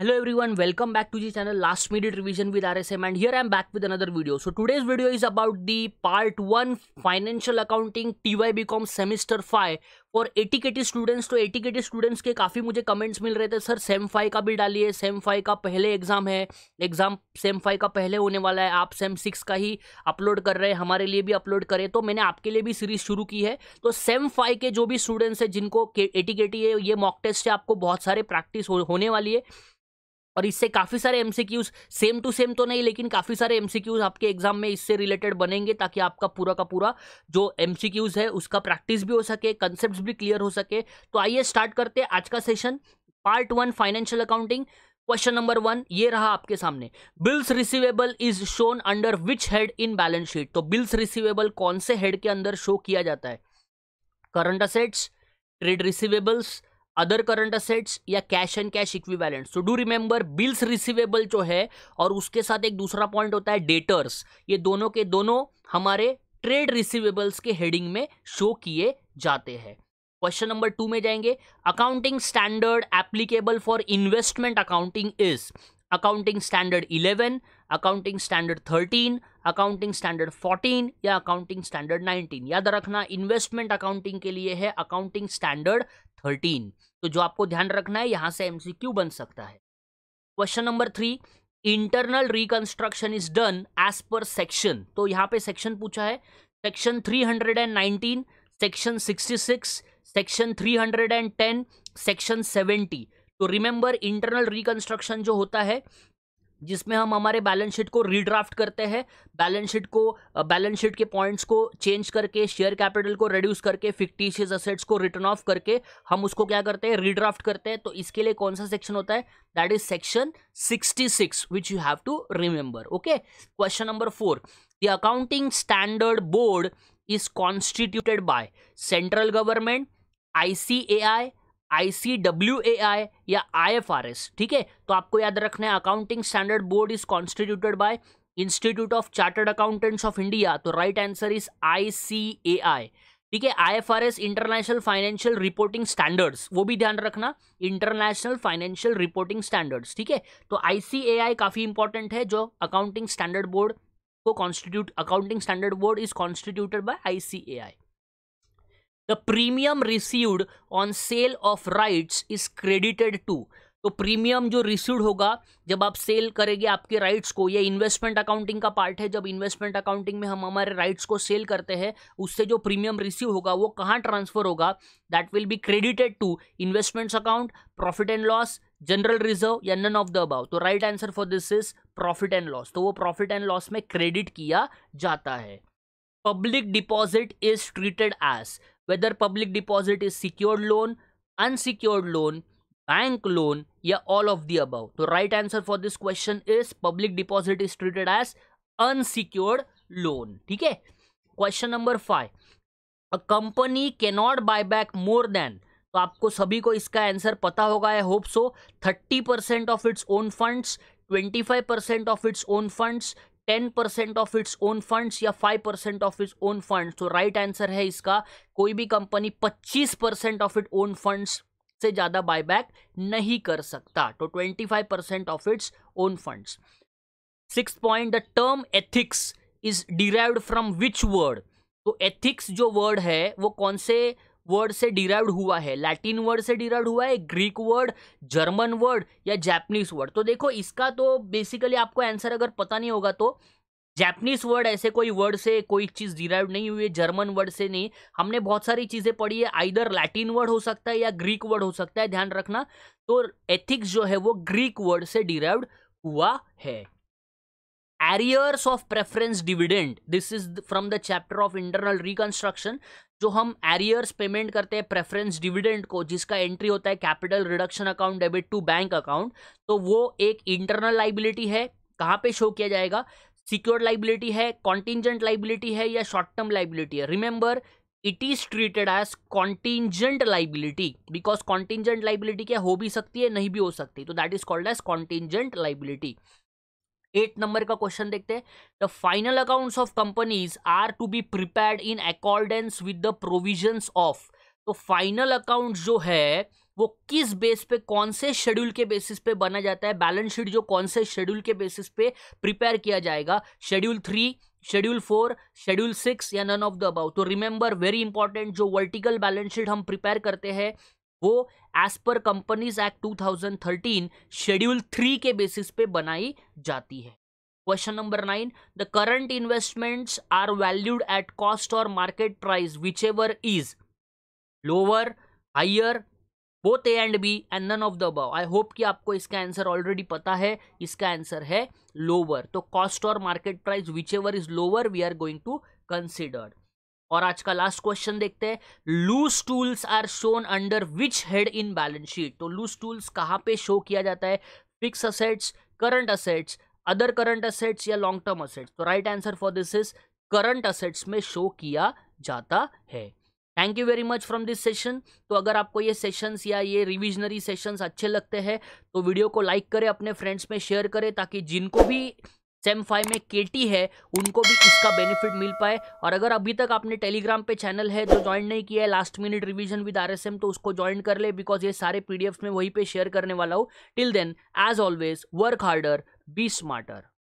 Hello everyone, welcome back to the channel Last Minute Revision with RSM and here I am back with another video. So today's video is about the part 1 Financial Accounting TY BCom Semester five और ATKT students तो एटिकेटी students के काफ़ी मुझे comments मिल रहे थे sir same five का भी डालिए सेम फाइव का पहले एग्जाम है एग्जाम सेम फाइव का पहले होने वाला है आप सेम सिक्स का ही अपलोड कर रहे हैं हमारे लिए भी अपलोड करें तो मैंने आपके लिए भी सीरीज शुरू की है तो सेम फाइव के जो भी स्टूडेंट्स हैं जिनको एटिकेटी है ये मॉक टेस्ट है आपको बहुत सारे प्रैक्टिस हो, होने वाली है और इससे काफ़ी सारे एम सेम टू सेम तो नहीं लेकिन काफ़ी सारे एम आपके एग्जाम में इससे रिलेटेड बनेंगे ताकि आपका पूरा का पूरा जो एम है उसका प्रैक्टिस भी हो सके कंसेप्ट भी क्लियर हो सके तो आइए स्टार्ट करते हैं आज का session part one financial accounting question number one ये रहा आपके सामने bills receivable is shown under which head in balance sheet तो बिल्स रिसीवेबल कौन से हेड के अंदर शो किया जाता है current assets trade receivables other current assets या cash and cash equivalent so do remember bills receivable जो है और उसके साथ एक दूसरा पॉइंट होता है डेटर्स ये दोनों के दोनों हमारे ट्रेड रिसीवेबल्स के हेडिंग में शो किए जाते हैं क्वेश्चन नंबर टू में जाएंगे accounting standard applicable for investment accounting is accounting standard eleven accounting standard thirteen accounting standard fourteen या अकाउंटिंग स्टैंडर्ड नाइनटीन याद रखना इन्वेस्टमेंट अकाउंटिंग के लिए है अकाउंटिंग स्टैंडर्ड थर्टीन तो जो आपको ध्यान रखना है यहां से एमसीक्यू बन सकता है question number three internal reconstruction is done as per section तो यहाँ पे सेक्शन पूछा है सेक्शन 319 सेक्शन 66 सेक्शन 310 सेक्शन 70 तो रिमेंबर इंटरनल रिकंस्ट्रक्शन जो होता है जिसमें हम हमारे बैलेंस शीट को रीड्राफ्ट करते हैं बैलेंस शीट को बैलेंस शीट के पॉइंट्स को चेंज करके शेयर कैपिटल को रिड्यूस करके फिक्टिशियस असेट्स को रिटर्न ऑफ करके हम उसको क्या करते हैं रीड्राफ्ट करते हैं तो इसके लिए कौन सा सेक्शन होता है that is section 66 which you have to remember okay question number four the accounting standard board is constituted by central government I C A I I या आई ठीक है तो आपको याद रखना है accounting standard board is constituted by institute of chartered accountants of India तो right answer is I ठीक है IFRS international financial reporting standards वो भी ध्यान रखना इंटरनेशनल फाइनेंशियल रिपोर्टिंग स्टैंडर्ड्स ठीक है तो आईसीएआई काफी इंपॉर्टेंट है जो अकाउंटिंग स्टैंडर्ड बोर्ड को constitute accounting standard board is constituted by ICAI the premium received on sale of rights is credited to तो प्रीमियम जो रिसीव्ड होगा जब आप सेल करेंगे आपके राइट्स को ये इन्वेस्टमेंट अकाउंटिंग का पार्ट है जब इन्वेस्टमेंट अकाउंटिंग में हम हमारे राइट्स को सेल करते हैं उससे जो प्रीमियम रिसीव होगा वो कहाँ ट्रांसफर होगा that will be credited to investments account profit and loss general reserve या नन ऑफ द अबाव तो right answer for this is profit and loss तो वो प्रॉफिट एंड लॉस में क्रेडिट किया जाता है public deposit is treated as whether public deposit is secured loan unsecured loan bank loan या all of the above तो right answer for this question is public deposit is treated as unsecured loan ठीक है question number five a company cannot buy back more than तो आपको सभी को इसका answer पता होगा I hope so thirty percent of its own funds twenty five percent of its own funds ten percent of its own funds या five percent of its own funds तो right right answer है इसका कोई भी company पच्चीस percent of it own funds से ज़्यादा buyback नहीं कर सकता तो twenty five percent of its own funds six point the term ethics is derive from which word तो एथिक्स जो वर्ड है वो कौन से वर्ड से डिराइव्ड हुआ है लैटिन वर्ड से डिराइव्ड हुआ है ग्रीक वर्ड जर्मन वर्ड या जैपनीज वर्ड तो देखो इसका तो बेसिकली आपको आंसर अगर पता नहीं होगा तो जैपनीज वर्ड ऐसे कोई वर्ड से कोई चीज़ डिराइव नहीं हुई है जर्मन वर्ड से नहीं हमने बहुत सारी चीज़ें पढ़ी है आइदर लैटिन वर्ड हो सकता है या ग्रीक वर्ड हो सकता है ध्यान रखना तो एथिक्स जो है वो ग्रीक वर्ड से डिराइव हुआ है arrears of preference dividend this is from the chapter of internal reconstruction जो हम एरियर्स पेमेंट करते हैं प्रेफरेंस डिविडेंड को जिसका एंट्री होता है capital reduction account debit to bank account तो वो एक इंटरनल लाइबिलिटी है कहाँ पे शो किया जाएगा सिक्योर्ड लाइबिलिटी है कॉन्टिजेंट लाइबिलिटी है या शॉर्ट टर्म लाइबिलिटी है remember it is treated as contingent liability because contingent liability क्या हो भी सकती है नहीं भी हो सकती तो that is called as contingent liability eight number का क्वेश्चन देखते हैं the final accounts of companies are to be prepared in accordance with the provisions of तो फाइनल अकाउंट जो है वो किस बेस पे कौन से शेड्यूल के बेसिस पे बना जाता है बैलेंस शीट जो कौन से शेड्यूल के बेसिस पे प्रिपेयर किया जाएगा schedule three schedule four schedule six या नन ऑफ द अबाउ तो रिमेंबर वेरी इंपॉर्टेंट जो वर्टिकल बैलेंस शीट हम प्रिपेयर करते हैं वो as per companies act 2013 schedule three के बेसिस पे बनाई जाती है question number nine the current investments are valued at cost और market price whichever is lower higher both A and B and none of the above I hope कि आपको इसका answer already पता है इसका आंसर है lower तो cost और market price whichever is lower we are going to considered और आज का लास्ट क्वेश्चन देखते हैं loose tools are shown under which head in balance sheet तो लूज टूल्स कहाँ पे शो किया जाता है fix assets current assets other current assets या लॉन्ग टर्म असेट्स तो right answer for this is current assets में शो किया जाता है thank you very much from this session तो अगर आपको ये सेशंस या ये रिविजनरी सेशंस अच्छे लगते हैं तो वीडियो को लाइक करें अपने फ्रेंड्स में शेयर करें ताकि जिनको भी सेम फाइव में केटी है उनको भी इसका बेनिफिट मिल पाए और अगर अभी तक आपने टेलीग्राम पे चैनल है जो ज्वाइन नहीं किया है last minute revision with R तो उसको ज्वाइन कर ले बिकॉज ये सारे पीडीएफ में वहीं पे शेयर करने वाला हूँ till then as always work harder be smarter